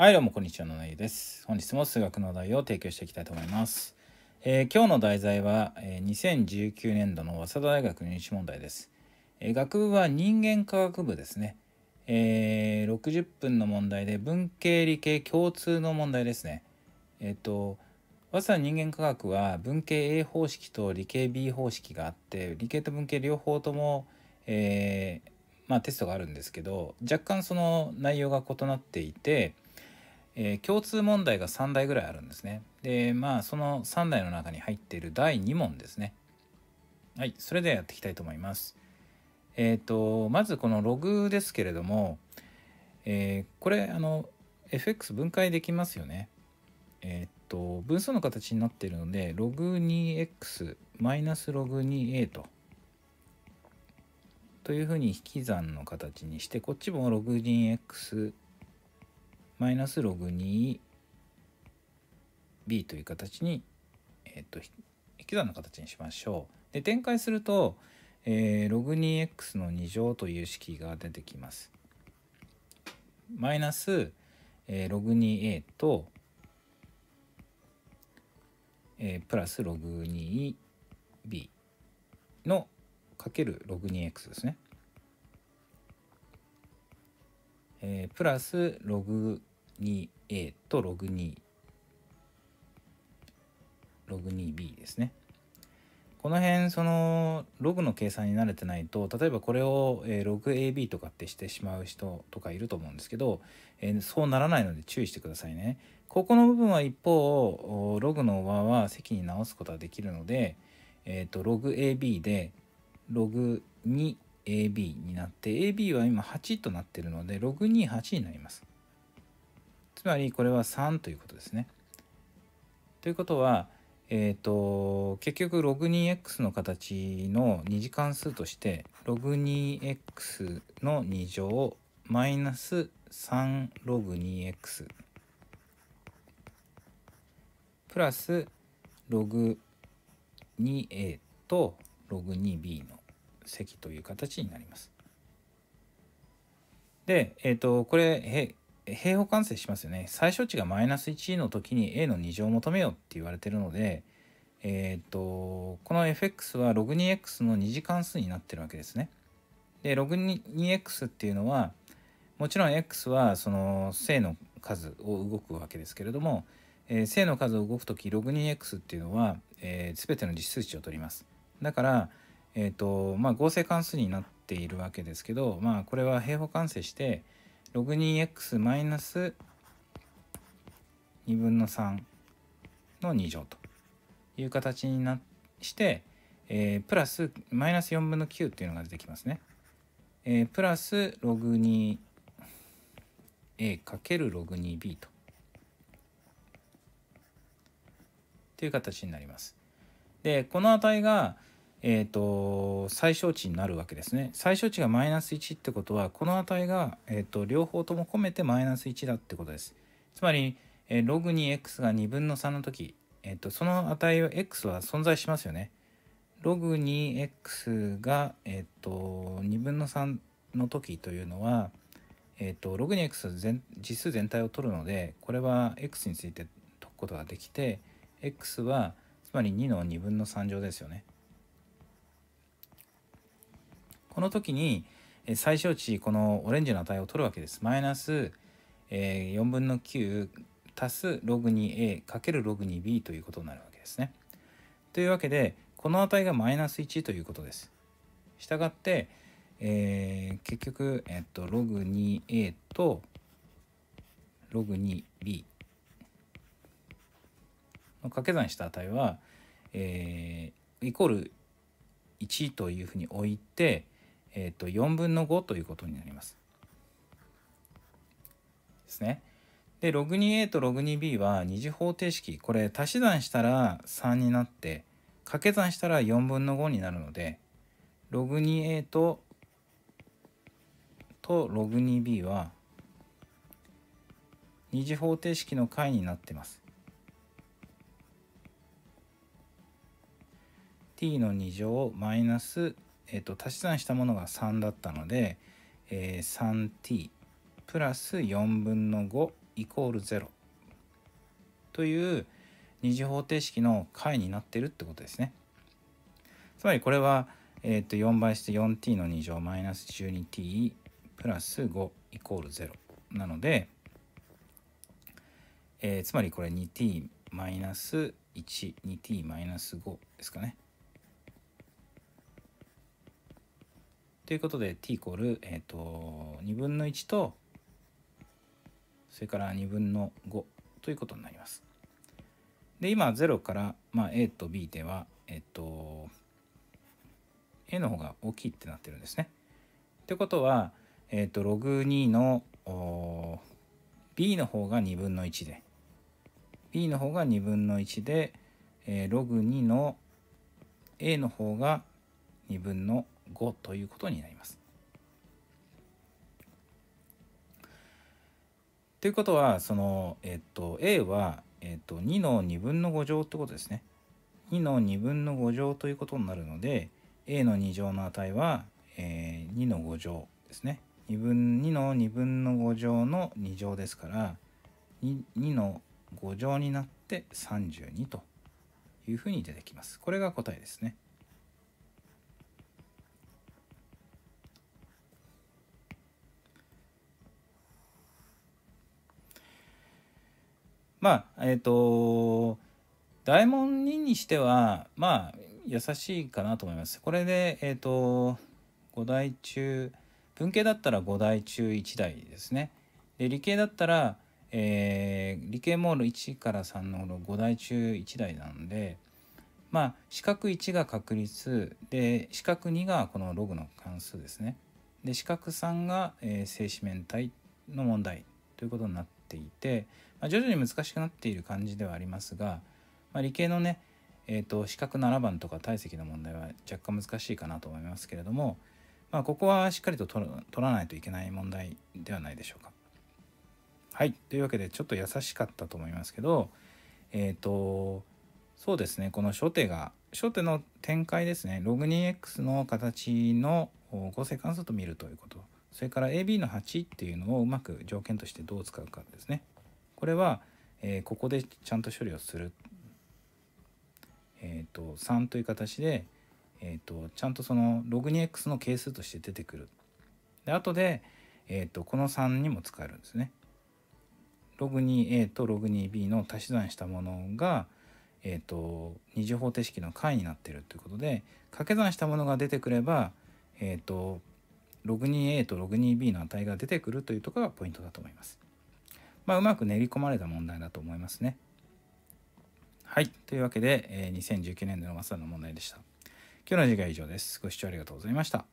はい、どうもこんにちは、のなゆです。本日も数学の話題を提供していきたいと思います。えー、今日の題材は、えー、2019年度の早稲田大学入試問題です。えー、学部は人間科学部ですね。えー、60分の問題で文系理系共通の問題ですね。えっ、ー、と、早稲田人間科学は文系 A 方式と理系 B 方式があって、理系と文系両方とも、えー、まあテストがあるんですけど、若干その内容が異なっていて、えー、共通問題が3題ぐらいあるんですね。で、まあ、その3題の中に入っている第2問ですね。はい、それではやっていきたいと思います。えっ、ー、と、まずこのログですけれども、えー、これ、あの、FX 分解できますよね。えっ、と、分数の形になっているので、ログ 2x マイナスログ 2a と。というふうに引き算の形にして、こっちもログ 2x マイナスログ 2b という形に、えっと、引き算の形にしましょう。で展開すると、えー、ログ 2x の2乗という式が出てきます。マイナス、えー、ログ 2a と、えー、プラスログ 2b のかけるログ 2x ですね。えー、プラスログ 2A とログ2ログ 2B ですね。この辺そのログの計算に慣れてないと例えばこれを、えログ AB とかってしてしまう人とかいると思うんですけど、えそうならないので注意してくださいね。ここの部分は一方ログの和は席に直すことはできるので、えーと、ログ AB でログ 2AB になって AB は今8となってるのでログ28になります。つまりこれは3ということですね。ということは、えーと、結局ログ2 x の形の2次関数としてログ2 x の2乗マイナス3ログ2 x プラスログ2 a とログ2 b の積という形になります。で、えーと、とこれ平方完成しますよね最小値がマイナス1の時に a の2乗を求めようって言われてるので、えっ、とこの fx は l o 2 x の2次関数になってるわけですね。で l o 2 x っていうのはもちろん x はその正の数を動くわけですけれども、えー、正の数を動く時 l o 2 x っていうのは、えー、全ての実数値を取ります。だから、えーとまあ、合成関数になっているわけですけど、まあ、これは平方完成して、ログ 2x マイナス2分の3の2乗という形になして、えー、プラスマイナス4分の9というのが出てきますね。えー、プラスログ 2a かけるログ 2b と。という形になります。でこの値がえーと、最小値になるわけですね。最小値がマイナス1ってことはこの値が、えーと、両方とも込めてマイナス1だってことです。つまり、えー、log 2x が2分の3の時、えーと、その値は x は存在しますよね。log2x が、えー、と2分の3の時というのは、えー、と log2x 全実数全体を取るのでこれは x について解くことができて x はつまり2の2分の3乗ですよね。この時に最小値このオレンジの値を取るわけです。マイナス4分の9足すログ 2a かけるログ 2b ということになるわけですね。というわけでこの値がマイナス1ということです。したがって、えー、結局、えっと、ログ 2a とログ 2b の掛け算した値は、えー、イコール1というふうに置いて、えーと、4分の5ということになります。ですね。でログ2 a とログ2 b は二次方程式これ足し算したら3になって掛け算したら4分の5になるのでログ2 a ととログ2 b は二次方程式の解になってます。t の2乗マイナスえーと、足し算したものが3だったので、えー、3t プラス4分の5イコール0という二次方程式の解になってるってことですね。つまりこれは、えー、と4倍して 4t の2乗マイナス 12t プラス5イコール0なので、えー、つまりこれ 2t マイナス 12t マイナス5ですかね。ということで t イコール、えーと、2分の1とそれから2分の5ということになります。で今0から、まあ、a と b ではえっ、ー、と a の方が大きいってなってるんですね。ってことは、えっ、ー、とログ2の b の方が2分の1で b の方が2分の1で、えー、ログ2の a の方が2分の1。5ということになります。ということはその、えっと、A は、えっと、2の2分の5乗ってことですね。2の2分の5乗ということになるので A の2乗の値は、えー、2の5乗ですね。2, 分2の2分の5乗の2乗ですから 2, 2の5乗になって32というふうに出てきます。これが答えですね。まあえっ、ー、と大門2にしてはまあ優しいかなと思います。これでえっ、ー、と5台中文系だったら5台中1台ですね。で理系だったら、えー、理系モール1から3の5台中1台なんでまあ四角1が確率で四角2がこのログの関数ですね。で四角3が、えー、正四面体の問題ということになってていて、まあ、徐々に難しくなっている感じではありますが、まあ、理系のね、えーと、四角7番とか体積の問題は若干難しいかなと思いますけれども、まあ、ここはしっかりと取らないといけない問題ではないでしょうか。はい。というわけで、ちょっと優しかったと思いますけど、えっ、ー、と、そうですね、この初手が、初手の展開ですね、ログ2 x の形の合成関数と見るということ。それから AB の8っていうのをうまく条件としてどう使うかですねこれは、えー、ここでちゃんと処理をする、えーと、3という形で、えーと、ちゃんとそのログに x の係数として出てくるで後で、えーと、この3にも使えるんですねログに a とログに b の足し算したものが、えー、と二次方程式の解になってるということで掛け算したものが出てくれば、えー、と 62A と 62B の値が出てくるというところがポイントだと思います。まあ、うまく練り込まれた問題だと思いますね。はい。というわけで、え2019年度のマスターの問題でした。今日の授業は以上です。ご視聴ありがとうございました。